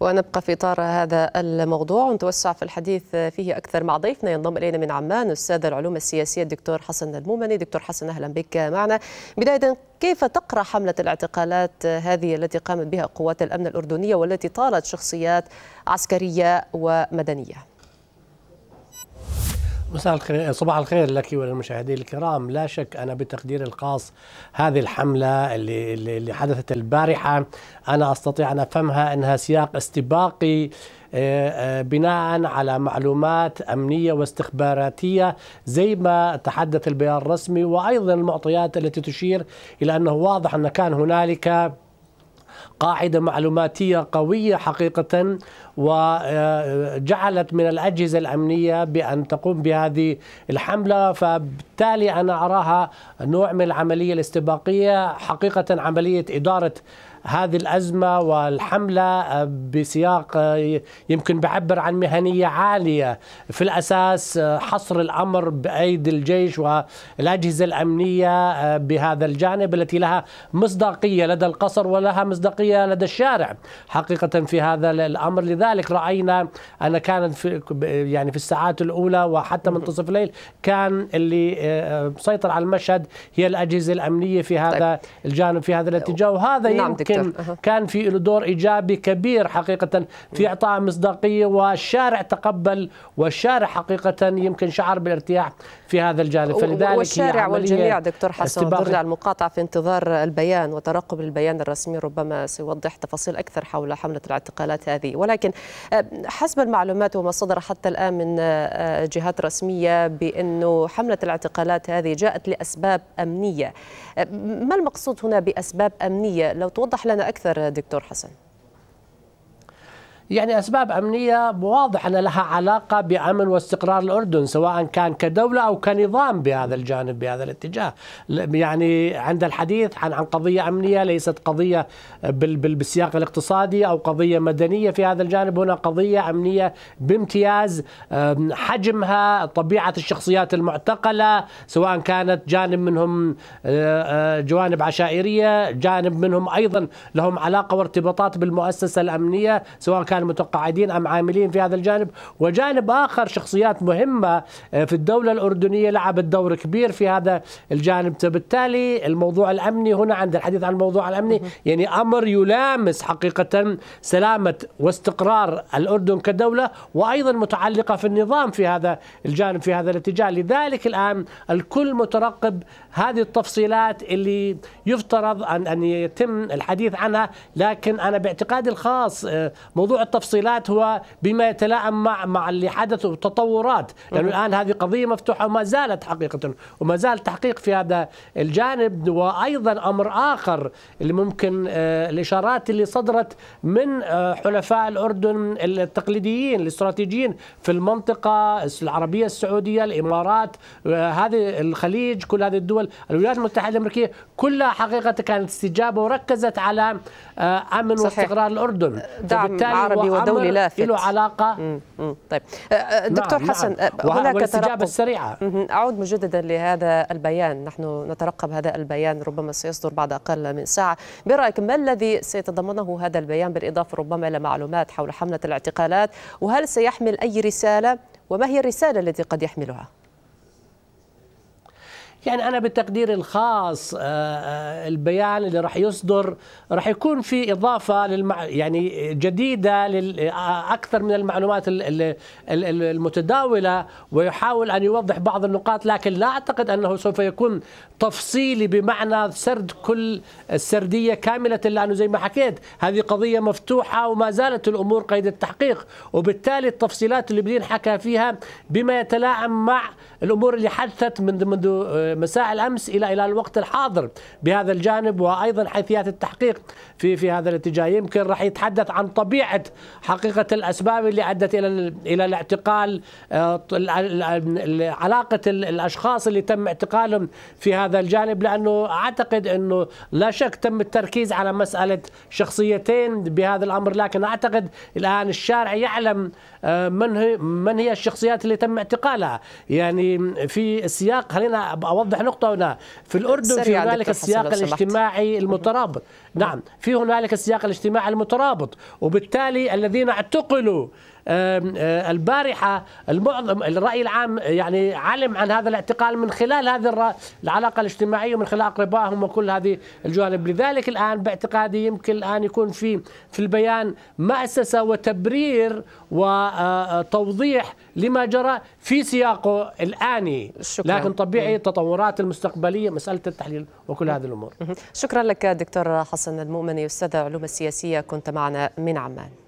ونبقى في إطار هذا الموضوع ونتوسع في الحديث فيه أكثر مع ضيفنا ينضم إلينا من عمان أستاذ العلوم السياسية الدكتور حسن المومني دكتور حسن أهلا بك معنا بداية كيف تقرأ حملة الاعتقالات هذه التي قامت بها قوات الأمن الأردنية والتي طالت شخصيات عسكرية ومدنية؟ مساء الخير صباح الخير لك وللمشاهدين الكرام لا شك أنا بتقديري الخاص هذه الحملة اللي, اللي حدثت البارحة أنا أستطيع أن أفهمها أنها سياق استباقي آه، آه، بناء على معلومات أمنية واستخباراتية زي ما تحدث البيان الرسمي وأيضا المعطيات التي تشير إلى أنه واضح أن كان هنالك قاعدة معلوماتية قوية حقيقة وجعلت من الأجهزة الأمنية بأن تقوم بهذه الحملة فبالتالي أنا أراها نوع من العملية الاستباقية حقيقة عملية إدارة هذه الأزمة والحملة آه، بسياق آه، يمكن بعبر عن مهنية عالية في الأساس آه، حصر الأمر بأيدي الجيش والأجهزة الأمنية بهذا الجانب التي لها مصداقية لدى القصر ولها مصداقية لدى الشارع حقيقة في هذا الأمر لذلك رأينا أن كانت في يعني في الساعات الأولى وحتى منتصف الليل كان اللي مسيطر على المشهد هي الأجهزة الأمنية في طيب. هذا الجانب في هذا الاتجاه وهذا نعم، يمكن التعليم كان في له دور ايجابي كبير حقيقه في اعطاء مصداقيه والشارع تقبل والشارع حقيقه يمكن شعر بالارتياح في هذا الجانب فلذلك والشارع والجميع دكتور حسن ضرنا المقاطعه في انتظار البيان وترقب البيان الرسمي ربما سيوضح تفاصيل اكثر حول حمله الاعتقالات هذه ولكن آه، حسب المعلومات وما صدر حتى الان من آه، جهات رسميه بانه حمله الاعتقالات هذه جاءت لاسباب امنيه آه، ما المقصود هنا باسباب امنيه لو توضح وضح لنا أكثر دكتور حسن يعني أسباب أمنية واضح أن لها علاقة بأمن واستقرار الأردن سواء كان كدولة أو كنظام بهذا الجانب بهذا الاتجاه يعني عند الحديث عن عن قضية أمنية ليست قضية بالسياق الاقتصادي أو قضية مدنية في هذا الجانب هنا قضية أمنية بامتياز حجمها طبيعة الشخصيات المعتقلة سواء كانت جانب منهم آه، آه، جوانب عشائرية جانب منهم أيضا لهم علاقة وارتباطات بالمؤسسة الأمنية سواء كان كانوا متقاعدين أم عاملين في هذا الجانب وجانب آخر شخصيات مهمة آه، في الدولة الأردنية لعبت دور كبير في هذا الجانب فبالتالي الموضوع الأمني هنا عند الحديث عن الموضوع الأمني يعني أمر يلامس حقيقة سلامة واستقرار الأردن كدولة وأيضا متعلقة في النظام في هذا الجانب في هذا الاتجاه لذلك الآن الكل مترقب هذه التفصيلات اللي يفترض أن أن يتم الحديث عنها لكن أنا باعتقادي الخاص آه، موضوع التفصيلات هو بما يتلائم مع مع اللي حدث وتطورات لانه الان هذه قضيه مفتوحه وما زالت حقيقه وما زال تحقيق في هذا الجانب وايضا امر اخر اللي ممكن آه، الاشارات اللي صدرت من آه، حلفاء الاردن التقليديين الاستراتيجيين في المنطقه العربيه السعوديه الامارات آه، هذه الخليج كل هذه الدول الولايات المتحده الامريكيه كلها حقيقه كانت استجابه وركزت على امن صحيح. واستقرار الاردن دعم عربي ودولي لافت له علاقه مم. مم. طيب أه، أه، نعم، دكتور نعم حسن نعم. هناك ترقب السريعه اعود مجددا لهذا البيان نحن نترقب هذا البيان ربما سيصدر بعد اقل من ساعه برايك ما الذي سيتضمنه هذا البيان بالاضافه ربما الى معلومات حول حمله الاعتقالات وهل سيحمل اي رساله وما هي الرساله التي قد يحملها يعني انا بتقديري الخاص آه، آه، البيان اللي راح يصدر راح يكون في اضافه للمع... يعني جديده آه، اكثر من المعلومات المتداوله ويحاول ان يوضح بعض النقاط لكن لا اعتقد انه سوف يكون تفصيلي بمعنى سرد كل السرديه كامله لانه زي ما حكيت هذه قضيه مفتوحه وما زالت الامور قيد التحقيق وبالتالي التفصيلات اللي بدين حكى فيها بما يتلائم مع الامور اللي حدثت منذ منذ مساء الامس الى الى الوقت الحاضر بهذا الجانب وايضا حيثيات التحقيق في في هذا الاتجاه يمكن راح يتحدث عن طبيعه حقيقه الاسباب اللي ادت الى الى الاعتقال آه، علاقه الاشخاص اللي تم اعتقالهم في هذا الجانب لانه اعتقد انه لا شك تم التركيز على مساله شخصيتين بهذا الامر لكن اعتقد الان الشارع يعلم آه، من هي من هي الشخصيات اللي تم اعتقالها يعني في السياق خلينا اوضح نقطه هنا في الاردن في هنالك السياق الاجتماعي المترابط نعم في هنالك السياق الاجتماعي المترابط وبالتالي الذين اعتقلوا آه، البارحة المعظم الرأي العام يعني علم عن هذا الاعتقال من خلال هذه العلاقة الاجتماعية ومن خلال أقربائهم وكل هذه الجوانب لذلك الآن باعتقادي يمكن الآن يكون في في البيان مأسسة وتبرير وتوضيح آه، آه، لما جرى في سياقه الآني شكرا. لكن طبيعي التطورات المستقبلية مسألة التحليل وكل هذه الأمور شكرا لك دكتور حسن المؤمن أستاذ علوم السياسية كنت معنا من عمان